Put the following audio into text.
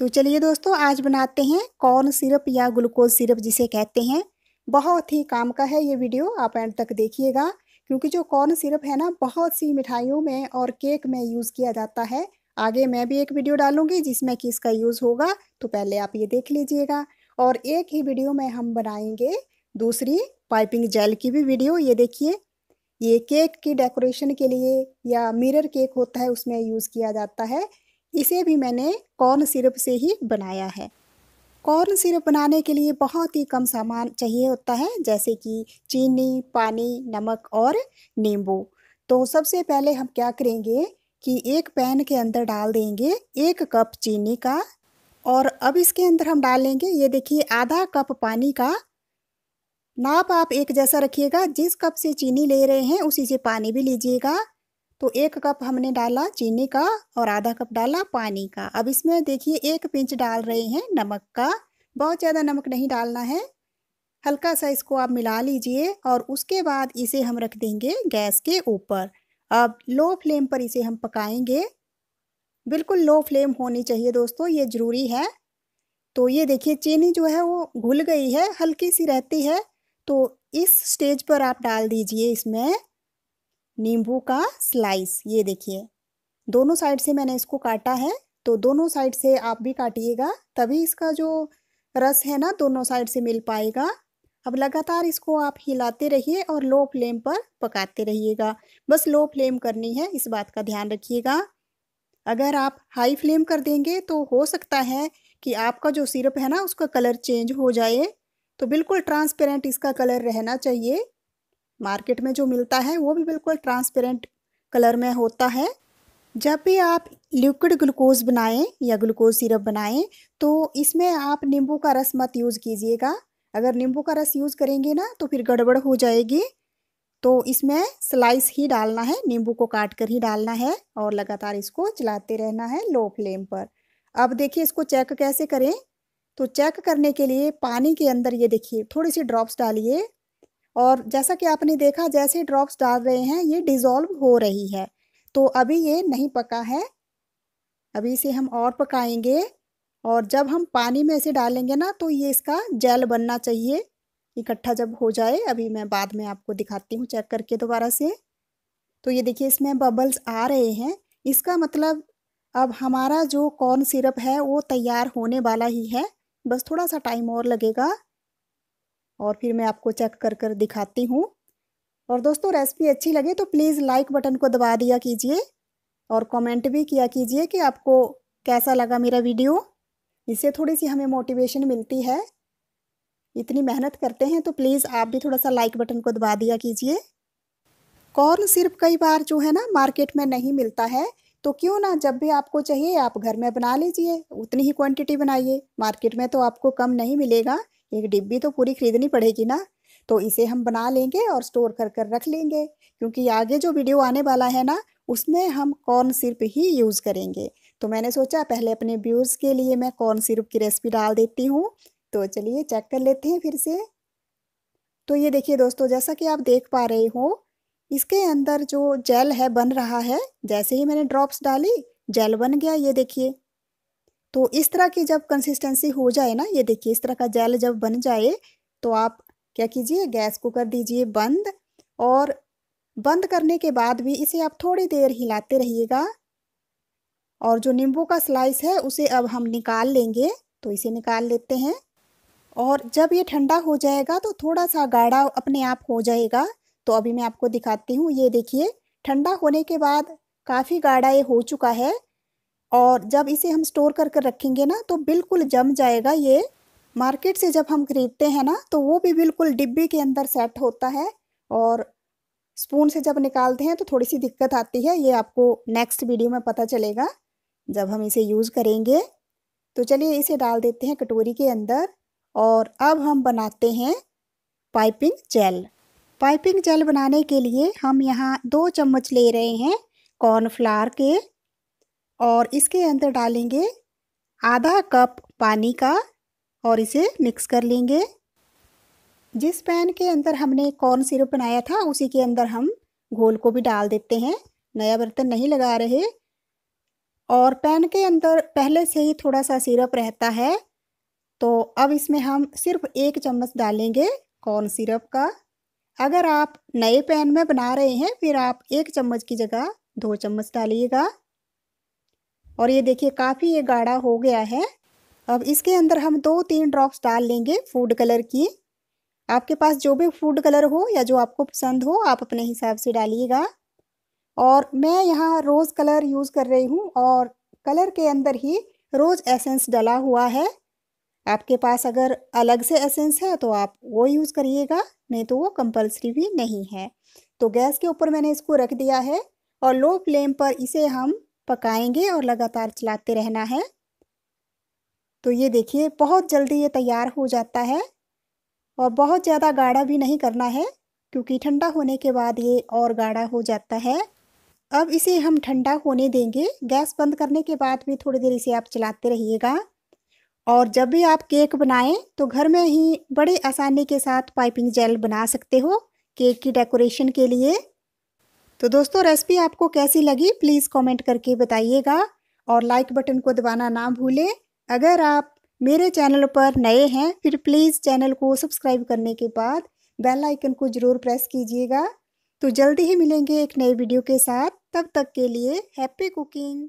तो चलिए दोस्तों आज बनाते हैं कॉर्न सिरप या ग्लूकोज सिरप जिसे कहते हैं बहुत ही काम का है ये वीडियो आप एंड तक देखिएगा क्योंकि जो कॉर्न सिरप है ना बहुत सी मिठाइयों में और केक में यूज़ किया जाता है आगे मैं भी एक वीडियो डालूंगी जिसमें कि इसका यूज़ होगा तो पहले आप ये देख लीजिएगा और एक ही वीडियो में हम बनाएंगे दूसरी पाइपिंग जेल की भी वीडियो ये देखिए ये केक की डेकोरेशन के लिए या मिरर केक होता है उसमें यूज़ किया जाता है इसे भी मैंने कॉर्न सिरप से ही बनाया है कॉर्न सिरप बनाने के लिए बहुत ही कम सामान चाहिए होता है जैसे कि चीनी पानी नमक और नींबू तो सबसे पहले हम क्या करेंगे कि एक पैन के अंदर डाल देंगे एक कप चीनी का और अब इसके अंदर हम डालेंगे ये देखिए आधा कप पानी का नाप आप एक जैसा रखिएगा जिस कप से चीनी ले रहे हैं उसी से पानी भी लीजिएगा तो एक कप हमने डाला चीनी का और आधा कप डाला पानी का अब इसमें देखिए एक पिंच डाल रहे हैं नमक का बहुत ज़्यादा नमक नहीं डालना है हल्का सा इसको आप मिला लीजिए और उसके बाद इसे हम रख देंगे गैस के ऊपर अब लो फ्लेम पर इसे हम पकाएंगे बिल्कुल लो फ्लेम होनी चाहिए दोस्तों ये ज़रूरी है तो ये देखिए चीनी जो है वो घुल गई है हल्की सी रहती है तो इस स्टेज पर आप डाल दीजिए इसमें नींबू का स्लाइस ये देखिए दोनों साइड से मैंने इसको काटा है तो दोनों साइड से आप भी काटिएगा तभी इसका जो रस है ना दोनों साइड से मिल पाएगा अब लगातार इसको आप हिलाते रहिए और लो फ्लेम पर पकाते रहिएगा बस लो फ्लेम करनी है इस बात का ध्यान रखिएगा अगर आप हाई फ्लेम कर देंगे तो हो सकता है कि आपका जो सिरप है ना उसका कलर चेंज हो जाए तो बिल्कुल ट्रांसपेरेंट इसका कलर रहना चाहिए मार्केट में जो मिलता है वो भी बिल्कुल ट्रांसपेरेंट कलर में होता है जब भी आप लिक्विड ग्लूकोज बनाएं या ग्लूकोज सिरप बनाएं तो इसमें आप नींबू का रस मत यूज़ कीजिएगा अगर नींबू का रस यूज़ करेंगे ना तो फिर गड़बड़ हो जाएगी तो इसमें स्लाइस ही डालना है नींबू को काट कर ही डालना है और लगातार इसको चलाते रहना है लो फ्लेम पर अब देखिए इसको चेक कैसे करें तो चेक करने के लिए पानी के अंदर ये देखिए थोड़ी सी ड्रॉप्स डालिए और जैसा कि आपने देखा जैसे ड्रॉप्स डाल रहे हैं ये डिज़ोल्व हो रही है तो अभी ये नहीं पका है अभी इसे हम और पकाएंगे और जब हम पानी में इसे डालेंगे ना तो ये इसका जेल बनना चाहिए इकट्ठा जब हो जाए अभी मैं बाद में आपको दिखाती हूँ चेक करके दोबारा से तो ये देखिए इसमें बबल्स आ रहे हैं इसका मतलब अब हमारा जो कॉर्न सिरप है वो तैयार होने वाला ही है बस थोड़ा सा टाइम और लगेगा और फिर मैं आपको चेक कर कर दिखाती हूँ और दोस्तों रेसिपी अच्छी लगे तो प्लीज़ लाइक बटन को दबा दिया कीजिए और कमेंट भी किया कीजिए कि आपको कैसा लगा मेरा वीडियो इससे थोड़ी सी हमें मोटिवेशन मिलती है इतनी मेहनत करते हैं तो प्लीज़ आप भी थोड़ा सा लाइक बटन को दबा दिया कीजिए कॉर्न सिर्फ कई बार जो है ना मार्केट में नहीं मिलता है तो क्यों ना जब भी आपको चाहिए आप घर में बना लीजिए उतनी ही क्वांटिटी बनाइए मार्केट में तो आपको कम नहीं मिलेगा एक डिब्बी तो पूरी खरीदनी पड़ेगी ना तो इसे हम बना लेंगे और स्टोर कर कर रख लेंगे क्योंकि आगे जो वीडियो आने वाला है ना उसमें हम कॉर्न सिरप ही यूज़ करेंगे तो मैंने सोचा पहले अपने व्यूज़ के लिए मैं कॉर्न सिरप की रेसिपी डाल देती हूँ तो चलिए चेक कर लेते हैं फिर से तो ये देखिए दोस्तों जैसा कि आप देख पा रहे हो इसके अंदर जो जेल है बन रहा है जैसे ही मैंने ड्रॉप्स डाली जेल बन गया ये देखिए तो इस तरह की जब कंसिस्टेंसी हो जाए ना ये देखिए इस तरह का जेल जब बन जाए तो आप क्या कीजिए गैस को कर दीजिए बंद और बंद करने के बाद भी इसे आप थोड़ी देर हिलाते रहिएगा और जो नींबू का स्लाइस है उसे अब हम निकाल लेंगे तो इसे निकाल लेते हैं और जब ये ठंडा हो जाएगा तो थोड़ा सा गाढ़ा अपने आप हो जाएगा तो अभी मैं आपको दिखाती हूँ ये देखिए ठंडा होने के बाद काफ़ी गाढ़ा ये हो चुका है और जब इसे हम स्टोर कर कर रखेंगे ना तो बिल्कुल जम जाएगा ये मार्केट से जब हम खरीदते हैं ना तो वो भी बिल्कुल डिब्बे के अंदर सेट होता है और स्पून से जब निकालते हैं तो थोड़ी सी दिक्कत आती है ये आपको नेक्स्ट वीडियो में पता चलेगा जब हम इसे यूज़ करेंगे तो चलिए इसे डाल देते हैं कटोरी के अंदर और अब हम बनाते हैं पाइपिंग जेल पाइपिंग जेल बनाने के लिए हम यहाँ दो चम्मच ले रहे हैं कॉर्नफ्लावर के और इसके अंदर डालेंगे आधा कप पानी का और इसे मिक्स कर लेंगे जिस पैन के अंदर हमने कॉर्न सिरप बनाया था उसी के अंदर हम घोल को भी डाल देते हैं नया बर्तन नहीं लगा रहे और पैन के अंदर पहले से ही थोड़ा सा सिरप रहता है तो अब इसमें हम सिर्फ एक चम्मच डालेंगे कॉर्न सिरप का अगर आप नए पैन में बना रहे हैं फिर आप एक चम्मच की जगह दो चम्मच डालिएगा और ये देखिए काफ़ी ये गाढ़ा हो गया है अब इसके अंदर हम दो तीन ड्रॉप्स डाल लेंगे फूड कलर की आपके पास जो भी फूड कलर हो या जो आपको पसंद हो आप अपने हिसाब से डालिएगा और मैं यहाँ रोज़ कलर यूज़ कर रही हूँ और कलर के अंदर ही रोज़ एसेंस डला हुआ है आपके पास अगर अलग से एसेंस है तो आप वो यूज़ करिएगा नहीं तो वो कंपलसरी भी नहीं है तो गैस के ऊपर मैंने इसको रख दिया है और लो फ्लेम पर इसे हम पकाएंगे और लगातार चलाते रहना है तो ये देखिए बहुत जल्दी ये तैयार हो जाता है और बहुत ज़्यादा गाढ़ा भी नहीं करना है क्योंकि ठंडा होने के बाद ये और गाढ़ा हो जाता है अब इसे हम ठंडा होने देंगे गैस बंद करने के बाद भी थोड़ी देर इसे आप चलाते रहिएगा और जब भी आप केक बनाएं तो घर में ही बड़े आसानी के साथ पाइपिंग जेल बना सकते हो केक की डेकोरेशन के लिए तो दोस्तों रेसिपी आपको कैसी लगी प्लीज़ कमेंट करके बताइएगा और लाइक बटन को दबाना ना भूलें अगर आप मेरे चैनल पर नए हैं फिर प्लीज़ चैनल को सब्सक्राइब करने के बाद बेल आइकन को ज़रूर प्रेस कीजिएगा तो जल्दी ही मिलेंगे एक नए वीडियो के साथ तब तक के लिए हैप्पी कुकिंग